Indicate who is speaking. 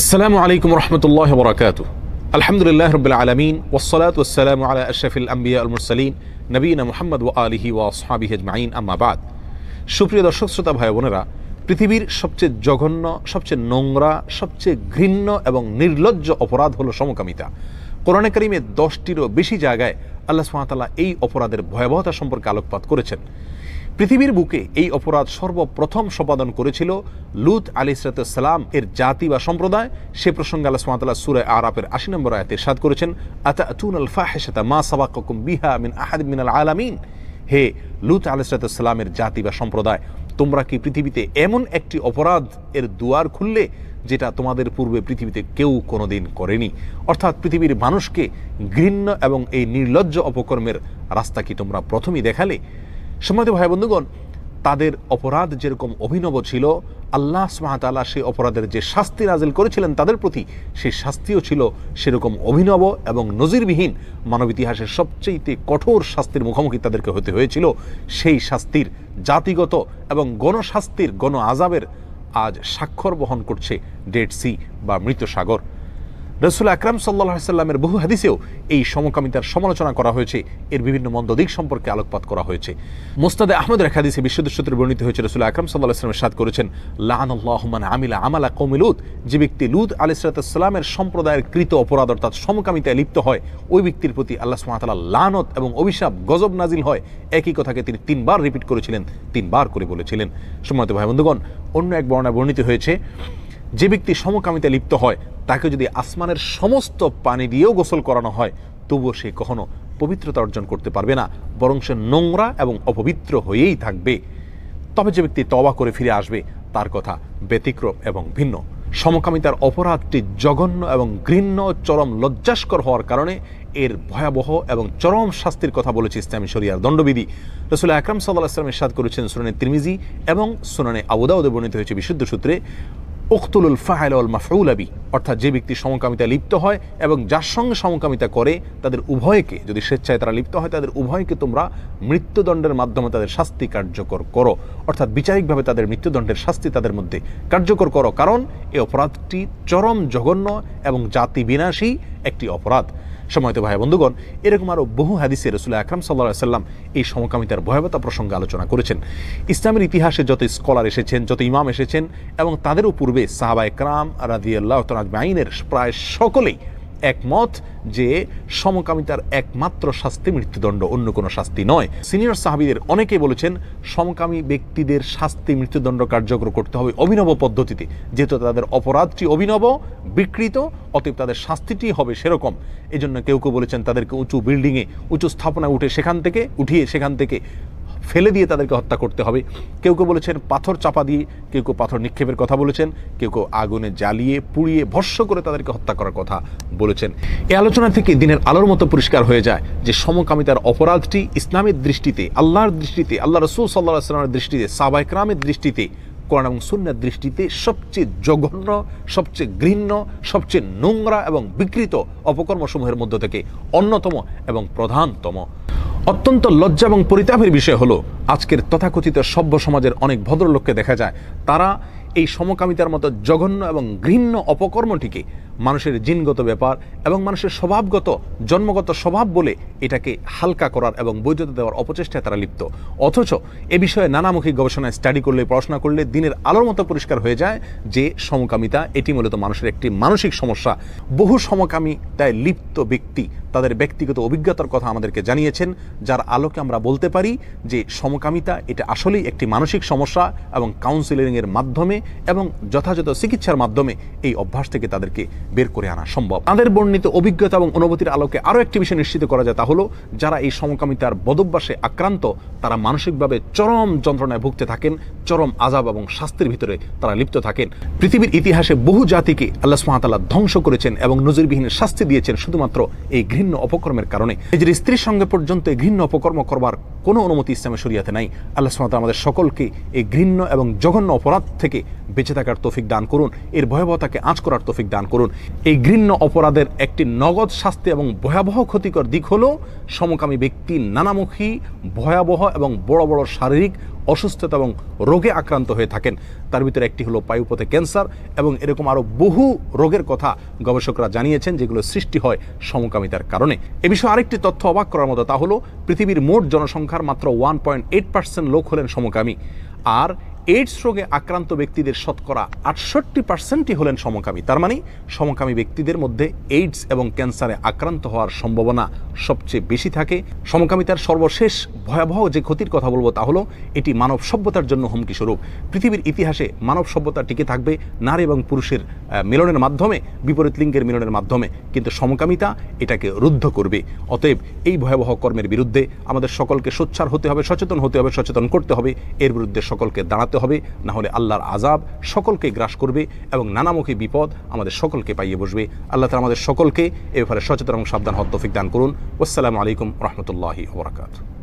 Speaker 1: আসসালামু আলাইকুম রহমতুল্লাহ বরাকাত আলহামদুলিল্লাহ রবিল আলমিন ওসলাত ওসালাম আলা আম্বিয়া মোহাম্মদ ও আলহি সুপ্রিয় দর্শক শ্রোতা ভাই বোনেরা পৃথিবীর সবচেয়ে জঘন্য সবচেয়ে নোংরা সবচেয়ে ঘৃণ্য এবং নির্লজ্জ অপরাধ হলো সমকামিতা কোরআনে করিমে দশটিরও বেশি জায়গায় আল্লাহ সুহামতাল্লাহ এই অপরাধের ভয়াবহতা সম্পর্কে আলোকপাত করেছেন পৃথিবীর বুকে এই অপরাধ সর্বপ্রথম সম্পাদন করেছিল লুত আলি সালাম এর জাতি বা সম্প্রদায় সে প্রসঙ্গে আল্লাহ সুমাতাল্লাহ সুরে আরাপের আশি নম্বর আয়াতে সাদ করেছেন আতা আতুন আল ফাহেসাতা মা সাবাকুম বিহা মিন আহাদ মিন আল আলামিন হে লুত আলি সালামের জাতি বা সম্প্রদায় তোমরা কি পৃথিবীতে এমন একটি অপরাধ এর দুয়ার খুললে যেটা তোমাদের পূর্বে পৃথিবীতে কেউ কোনোদিন করেনি অর্থাৎ পৃথিবীর মানুষকে ঘৃণ্য এবং এই নির্লজ্জ অপকর্মের রাস্তা কি তোমরা প্রথমেই দেখালে সম্মানিত ভাই বন্ধুগণ তাদের অপরাধ যেরকম অভিনব ছিল আল্লাহ সুহাতালা সেই অপরাধের যে শাস্তি নাজিল করেছিলেন তাদের প্রতি সেই শাস্তিও ছিল সেরকম অভিনব এবং নজিরবিহীন মানব ইতিহাসের সবচেয়ে কঠোর শাস্তির মুখোমুখি তাদেরকে হতে হয়েছিল সেই শাস্তির জাতিগত এবং গণশাস্তির গণ আজাবের আজ স্বাক্ষর বহন করছে ডেড সি বা মৃত সাগর রসুল আকরাম সাল্লা সাল্লামের বহু হাদিসেও এই সমকামিতার সমালোচনা করা হয়েছে এর বিভিন্ন মন্দ দিক সম্পর্কে আলোকপাত করা হয়েছে মোস্তাদে আহমদের এক হাদিসে বিশ্বদস্যুত্রে বর্ণিত হয়েছে রসুল আকরাম সাল্লাহ আসলামের সাদ করেছেন লাহান আমিলা আমালা কৌমিলুদ যে ব্যক্তি লুদ আলি সালাতামের সম্প্রদায়ের কৃত অপরাধ অর্থাৎ সমকামিতায় লিপ্ত হয় ওই ব্যক্তির প্রতি আল্লাহ সুমাতালা লানত এবং অভিশাপ গজব নাজিল হয় একই কথাকে তিনি তিনবার রিপিট করেছিলেন তিনবার করে বলেছিলেন সম্মানিত ভাই বন্ধুগণ অন্য এক বর্ণায় বর্ণিত হয়েছে যে ব্যক্তি সমকামিতা লিপ্ত হয় তাকে যদি আসমানের সমস্ত পানি দিয়েও গোসল করানো হয় তবুও সে কখনো পবিত্রতা অর্জন করতে পারবে না বরং সে নোংরা এবং অপবিত্র হয়েই থাকবে তবে যে ব্যক্তি তবা করে ফিরে আসবে তার কথা ব্যতিক্রম এবং ভিন্ন সমকামিতার অপরাধটি জঘন্য এবং ঘৃণ্য চরম লজ্জাস্কর হওয়ার কারণে এর ভয়াবহ এবং চরম শাস্তির কথা বলেছে ইসলামী শরিয়ার দণ্ডবিধি রসুল আকরাম সাল্লাহ ইসলামের সাদ করেছেন সুনানে তিরমিজি এবং সুনানে আবুদাউদে বর্ণিত হয়েছে বিশুদ্ধ সূত্রে উখতুলুল ফাহাল মাফউল আবি অর্থাৎ যে ব্যক্তি সমকামিতা লিপ্ত হয় এবং যার সঙ্গে সমকামিতা করে তাদের উভয়কে যদি স্বেচ্ছায় তারা লিপ্ত হয় তাদের উভয়কে তোমরা মৃত্যুদণ্ডের মাধ্যমে তাদের শাস্তি কার্যকর করো অর্থাৎ বিচারিকভাবে তাদের মৃত্যুদণ্ডের শাস্তি তাদের মধ্যে কার্যকর করো কারণ এই অপরাধটি চরম জঘন্য এবং জাতি বিনাশী একটি অপরাধ সময়ত ভাই বন্ধুগণ এরকম আরও বহু হাদিসে রসুল আকরাম সাল্লা সাল্লাম এই সমকামিতার ভয়াবতা প্রসঙ্গে আলোচনা করেছেন ইসলামের ইতিহাসে যত স্কলার এসেছেন যত ইমাম এসেছেন এবং তাদেরও পূর্বে সাহাবা একরাম রাজিয়াল্লাহ তাজমাইনের প্রায় সকলেই একমত যে সমকামিতার একমাত্র শাস্তি মৃত্যুদণ্ড অন্য কোনো শাস্তি নয় সিনিয়র সাহাবিদের অনেকে বলেছেন সমকামী ব্যক্তিদের শাস্তি মৃত্যুদণ্ড কার্যকর করতে হবে অভিনব পদ্ধতিতে যেহেতু তাদের অপরাধটি অভিনব বিকৃত অতএব তাদের শাস্তিটি হবে সেরকম এজন্য কেউ কেউ বলেছেন তাদেরকে উঁচু বিল্ডিংয়ে উঁচু স্থাপনায় উঠে সেখান থেকে উঠিয়ে সেখান থেকে ফেলে দিয়ে তাদেরকে হত্যা করতে হবে কেউ কেউ বলেছেন পাথর চাপা দিয়ে কেউ কেউ পাথর নিক্ষেপের কথা বলেছেন কেউ কেউ আগুনে জ্বালিয়ে পুড়িয়ে ভস্য করে তাদেরকে হত্যা করার কথা বলেছেন এই আলোচনা থেকে দিনের আলোর মতো পরিষ্কার হয়ে যায় যে সমকামিতার অপরাধটি ইসলামের দৃষ্টিতে আল্লাহর দৃষ্টিতে আল্লাহ রসুল সাল্লাহ আসলামের দৃষ্টিতে সাবাইকরামের দৃষ্টিতে কোরআন এবং সুন্নার দৃষ্টিতে সবচেয়ে জঘন্য সবচেয়ে ঘৃণ্য সবচেয়ে নোংরা এবং বিকৃত অপকর্মসমূহের মধ্য থেকে অন্যতম এবং প্রধানতম অত্যন্ত লজ্জা এবং পরিতাপের বিষয় হলো আজকের তথাকথিত সভ্য সমাজের অনেক ভদ্রলোককে দেখা যায় তারা এই সমকামিতার মতো জঘন্য এবং ঘৃণ্য অপকর্মটিকে মানুষের জিনগত ব্যাপার এবং মানুষের স্বভাবগত জন্মগত স্বভাব বলে এটাকে হালকা করার এবং বৈধতা দেওয়ার অপচেষ্টায় তারা লিপ্ত অথচ এ বিষয়ে নানামুখী গবেষণায় স্টাডি করলে পড়াশোনা করলে দিনের আলোর মতো পরিষ্কার হয়ে যায় যে সমকামিতা এটি মূলত মানুষের একটি মানসিক সমস্যা বহু সমকামিতায় লিপ্ত ব্যক্তি তাদের ব্যক্তিগত অভিজ্ঞতার কথা আমাদেরকে জানিয়েছেন যার আলোকে আমরা বলতে পারি যে সমকামিতা এটা আসলেই একটি মানসিক সমস্যা এবং কাউন্সিলিংয়ের মাধ্যমে এবং যথাযথ চিকিৎসার মাধ্যমে এই অভ্যাস থেকে তাদেরকে বের করে আনা সম্ভব তাদের বর্ণিত অভিজ্ঞতা এবং অনুভূতির আলোকে আরও একটি বিষয় নিশ্চিত করা যায় তা হলো যারা এই সমকামিতার বদভ্যাসে আক্রান্ত তারা মানসিকভাবে চরম যন্ত্রণায় ভুগতে থাকেন চরম আজাব এবং শাস্তির ভিতরে তারা লিপ্ত থাকেন পৃথিবীর ইতিহাসে বহু জাতিকে আল্লাহ সুহাতাল্লাহ ধ্বংস করেছেন এবং নজিরবিহীন শাস্তি দিয়েছেন শুধুমাত্র এই ঘৃণ্য অপকর্মের কারণে নিজের স্ত্রীর সঙ্গে পর্যন্ত ঘৃণ্য অপকর্ম করবার কোনো অনুমতি ইসলামের শরিয়াতে নাই আল্লাহ সুমাত আমাদের সকলকে এই ঘৃণ্য এবং জঘন্য অপরাধ থেকে বেঁচে থাকার তৌফিক দান করুন এর ভয়াবহতাকে আঁচ করার তৌফিক দান করুন এই ঘৃণ্য অপরাধের একটি নগদ শাস্তি এবং ভয়াবহ ক্ষতিকর দিক হল সমকামী ব্যক্তি নানামুখী ভয়াবহ এবং বড় বড় শারীরিক অসুস্থতা এবং রোগে আক্রান্ত হয়ে থাকেন তার ভিতরে একটি হলো পায়ুপথে ক্যান্সার এবং এরকম আরও বহু রোগের কথা গবেষকরা জানিয়েছেন যেগুলো সৃষ্টি হয় সমকামিতার কারণে এ বিষয়ে আরেকটি তথ্য অবাক করার মতো তা হলো পৃথিবীর মোট জনসংখ্যার মাত্র ওয়ান পয়েন্ট এইট পার্সেন্ট লোক হলেন সমকামী আর এইডস রোগে আক্রান্ত ব্যক্তিদের শতকরা আটষট্টি পার্সেন্টই হলেন সমকামী তার মানে সমকামী ব্যক্তিদের মধ্যে এইডস এবং ক্যান্সারে আক্রান্ত হওয়ার সম্ভাবনা সবচেয়ে বেশি থাকে সমকামিতার সর্বশেষ ভয়াবহ যে ক্ষতির কথা বলবো তা হলো এটি মানব সভ্যতার জন্য হুমকি স্বরূপ পৃথিবীর ইতিহাসে মানব সভ্যতা টিকে থাকবে নারী এবং পুরুষের মিলনের মাধ্যমে বিপরীত লিঙ্গের মিলনের মাধ্যমে কিন্তু সমকামিতা এটাকে রুদ্ধ করবে অতএব এই ভয়াবহ কর্মের বিরুদ্ধে আমাদের সকলকে সোচ্ছার হতে হবে সচেতন হতে হবে সচেতন করতে হবে এর বিরুদ্ধে সকলকে দাঁড়াতে থাকতে হবে না হলে আল্লাহর আজাব সকলকে গ্রাস করবে এবং নানামুখী বিপদ আমাদের সকলকে পাইয়ে বসবে আল্লাহ তালা আমাদের সকলকে এ ব্যাপারে সচেতন এবং সাবধান হত্তফিক দান করুন আসসালামু আলাইকুম রহমতুল্লাহি ওবরাকাত